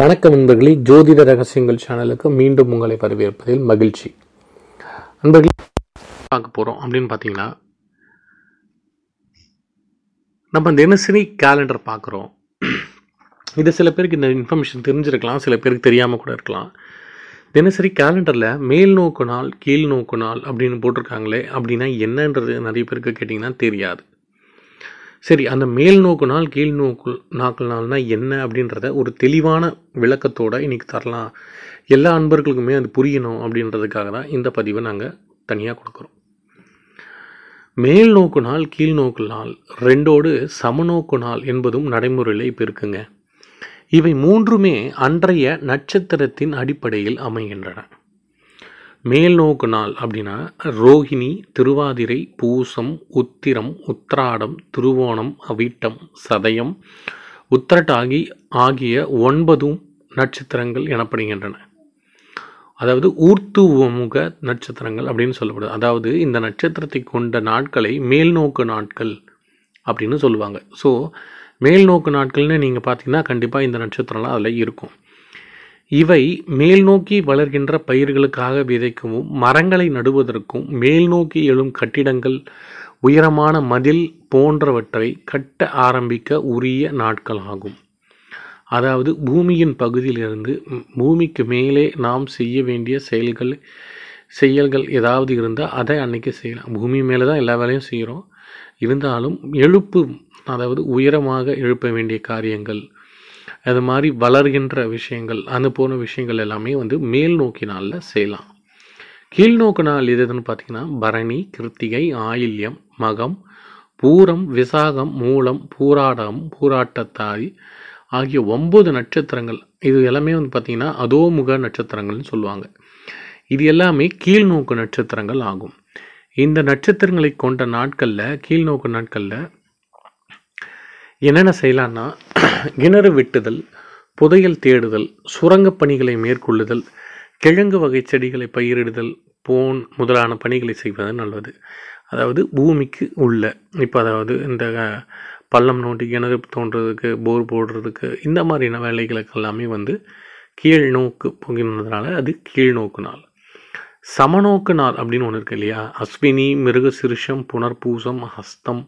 வணக்கம் நண்பர்களே ஜோதிட ரகசியங்கள் சேனலுக்கு மீண்டும் உங்களை வரவேற்பதில் மகிழ்ச்சி நண்பர்களே பார்க்க போகிறோம் அப்படின்னு பார்த்தீங்கன்னா நம்ம தினசரி கேலண்டர் பார்க்குறோம் இது சில பேருக்கு இந்த இன்ஃபர்மேஷன் தெரிஞ்சிருக்கலாம் சில பேருக்கு தெரியாமல் கூட இருக்கலாம் தினசரி கேலண்டரில் மேல் நோக்கு நாள் கீழ் நோக்கு நாள் அப்படின்னு போட்டிருக்காங்களே அப்படின்னா என்னன்றது நிறைய பேருக்கு கேட்டிங்கன்னா தெரியாது சரி அந்த மேல் நோக்கு நாள் கீழ் நோக்கு நாக்கள் நாள்னா என்ன அப்படின்றத ஒரு தெளிவான விளக்கத்தோடு இன்றைக்கி தரலாம் எல்லா அன்பர்களுக்குமே அது புரியணும் அப்படின்றதுக்காக தான் இந்த பதிவை நாங்கள் தனியாக கொடுக்குறோம் மேல் நோக்கு நாள் கீழ் நோக்கு நாள் ரெண்டோடு சமநோக்கு நாள் என்பதும் நடைமுறையில் இப்போ இருக்குங்க இவை மூன்றுமே அன்றைய நட்சத்திரத்தின் அடிப்படையில் அமைகின்றன மேல் நோக்கு நாள் அப்படின்னா ரோஹிணி திருவாதிரை பூசம் உத்திரம் உத்திராடம் திருவோணம் அவிட்டம் சதயம் உத்திரட்டாகி ஆகிய ஒன்பதும் நட்சத்திரங்கள் எனப்படுகின்றன அதாவது ஊர்த்துவமுக நட்சத்திரங்கள் அப்படின்னு சொல்லப்படுது அதாவது இந்த நட்சத்திரத்தை கொண்ட நாட்களை மேல்நோக்கு நாட்கள் அப்படின்னு சொல்லுவாங்க ஸோ மேல்நோக்கு நாட்கள்னு நீங்கள் பார்த்தீங்கன்னா கண்டிப்பாக இந்த நட்சத்திரம்லாம் அதில் இருக்கும் இவை மேல்நோக்கி வளர்கின்ற பயிர்களுக்காக விதைக்கும் மரங்களை நடுவதற்கும் மேல்நோக்கி எழும் கட்டிடங்கள் உயரமான மதில் போன்றவற்றை கட்ட ஆரம்பிக்க உரிய நாட்கள் ஆகும் அதாவது பூமியின் பகுதியிலிருந்து பூமிக்கு மேலே நாம் செய்ய வேண்டிய செயல்கள் செயல்கள் ஏதாவது இருந்தால் அதை அன்னைக்கு செய்யலாம் பூமி மேலே தான் எல்லா வேலையும் செய்கிறோம் இருந்தாலும் எழுப்பு அதாவது உயரமாக எழுப்ப வேண்டிய காரியங்கள் அது மாதிரி வளர்கின்ற விஷயங்கள் அது போன விஷயங்கள் எல்லாமே வந்து மேல் நோக்கி நாளில் செய்யலாம் கீழ்நோக்கு நாள் எது எதுன்னு பார்த்தீங்கன்னா பரணி கிருத்திகை ஆயில்யம் மகம் பூரம் விசாகம் மூலம் பூராடம் பூராட்டத்தாய் ஆகிய ஒம்பது நட்சத்திரங்கள் இது எல்லாமே வந்து பார்த்திங்கன்னா அதோமுக நட்சத்திரங்கள்னு சொல்லுவாங்க இது எல்லாமே கீழ்நோக்கு நட்சத்திரங்கள் ஆகும் இந்த நட்சத்திரங்களை கொண்ட நாட்களில் கீழ்நோக்கு நாட்களில் என்னென்ன செய்யலான்னா கிணறு வெட்டுதல் புதையல் தேடுதல் சுரங்கப் பணிகளை மேற்கொள்ளுதல் கிழங்கு வகை செடிகளை பயிரிடுதல் போன் முதலான பணிகளை செய்வது நல்லது அதாவது பூமிக்கு உள்ள இப்போ அதாவது இந்த பள்ளம் நோண்டி கிணறு தோன்றதுக்கு போர் போடுறதுக்கு இந்த மாதிரியான வேலைகளுக்கு எல்லாமே வந்து கீழ் நோக்கு போகிறதுனால அது கீழ் நோக்கு நாள் சமநோக்கு நாள் அப்படின்னு ஒன்று இருக்கு இல்லையா அஸ்வினி மிருகசிருஷம் புனர்பூசம் ஹஸ்தம்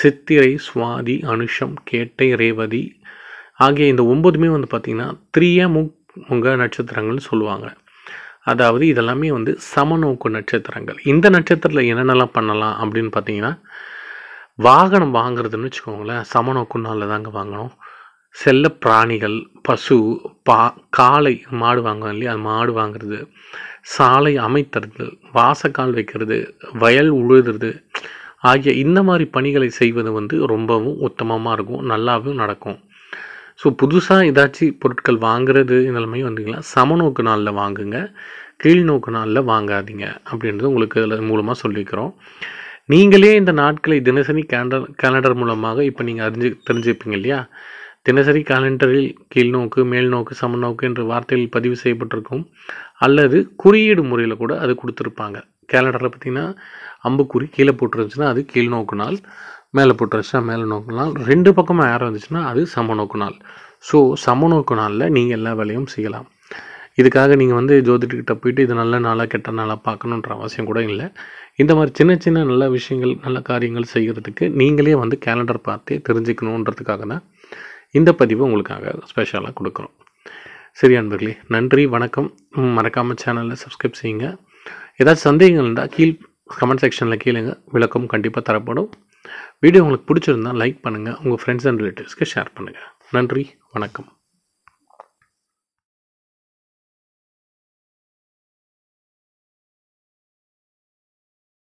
சித்திரை சுவாதி அனுஷம் கேட்டை ரேவதி ஆகிய இந்த ஒம்பதுமே வந்து பார்த்திங்கன்னா முக் முக நட்சத்திரங்கள்னு சொல்லுவாங்க அதாவது இதெல்லாமே வந்து சமநோக்கு நட்சத்திரங்கள் இந்த நட்சத்திரத்தில் என்னென்னலாம் பண்ணலாம் அப்படின்னு பார்த்தீங்கன்னா வாகனம் வாங்குறதுன்னு வச்சுக்கோங்களேன் சமநோக்கு தாங்க வாங்கணும் செல்ல பிராணிகள் பசு பா காளை மாடு வாங்குவோம் இல்லையா அது மாடு வாங்குறது சாலை அமைத்துறது வாசக்கால் வைக்கிறது வயல் உழுதுறது ஆகிய இந்த மாதிரி பணிகளை செய்வது வந்து ரொம்பவும் உத்தமமாக இருக்கும் நல்லாவும் நடக்கும் ஸோ புதுசாக ஏதாச்சும் பொருட்கள் வாங்குறது நிலைமை வந்தீங்கன்னா சமநோக்கு நாளில் வாங்குங்க கீழ்நோக்கு நாளில் வாங்காதீங்க அப்படின்றது உங்களுக்கு அதில் மூலமாக சொல்லிக்கிறோம் நீங்களே இந்த நாட்களை தினசரி கேலண்டர் கேலண்டர் மூலமாக இப்போ நீங்கள் அறிஞ்சு தெரிஞ்சுப்பீங்க இல்லையா தினசரி கேலண்டரில் கீழ்நோக்கு மேல்நோக்கு சமநோக்கு என்ற வார்த்தையில் பதிவு செய்யப்பட்டிருக்கும் அல்லது குறியீடு முறையில் கூட அது கொடுத்துருப்பாங்க கேலண்டரில் பார்த்திங்கன்னா அம்புக்குறி கீழே போட்டுருந்துச்சுன்னா அது கீழ் நோக்கு நாள் மேலே போட்டுருந்துச்சுன்னா மேலே நோக்கு நாள் ரெண்டு பக்கமும் ஏற இருந்துச்சுன்னா அது சம நோக்கு நாள் ஸோ சம நோக்கு நாளில் நீங்கள் எல்லா வேலையும் செய்யலாம் இதுக்காக நீங்கள் வந்து ஜோதிட்டுக்கிட்ட போயிட்டு இது நல்ல நாளாக கெட்ட நாளாக பார்க்கணுன்ற அவசியம் கூட இல்லை இந்த மாதிரி சின்ன சின்ன நல்ல விஷயங்கள் நல்ல காரியங்கள் செய்கிறதுக்கு நீங்களே வந்து கேலண்டர் பார்த்தே தெரிஞ்சுக்கணுன்றதுக்காக தான் இந்த பதிவு உங்களுக்காக ஸ்பெஷலாக கொடுக்குறோம் சரி அன்பர்களே நன்றி வணக்கம் மறக்காமல் சேனலில் சப்ஸ்கிரைப் செய்யுங்க ஏதாச்சும் சந்தேகங்கள் இருந்தால் கீழ் கமெண்ட் செக்ஷனில் கேளுங்க விளக்கம் கண்டிப்பாக தரப்படும் வீடியோ உங்களுக்கு பிடிச்சிருந்தால் லைக் பண்ணுங்கள் உங்கள் ஃப்ரெண்ட்ஸ் அண்ட் ரிலேட்டிவ்ஸ்க்கு ஷேர் பண்ணுங்கள் நன்றி வணக்கம்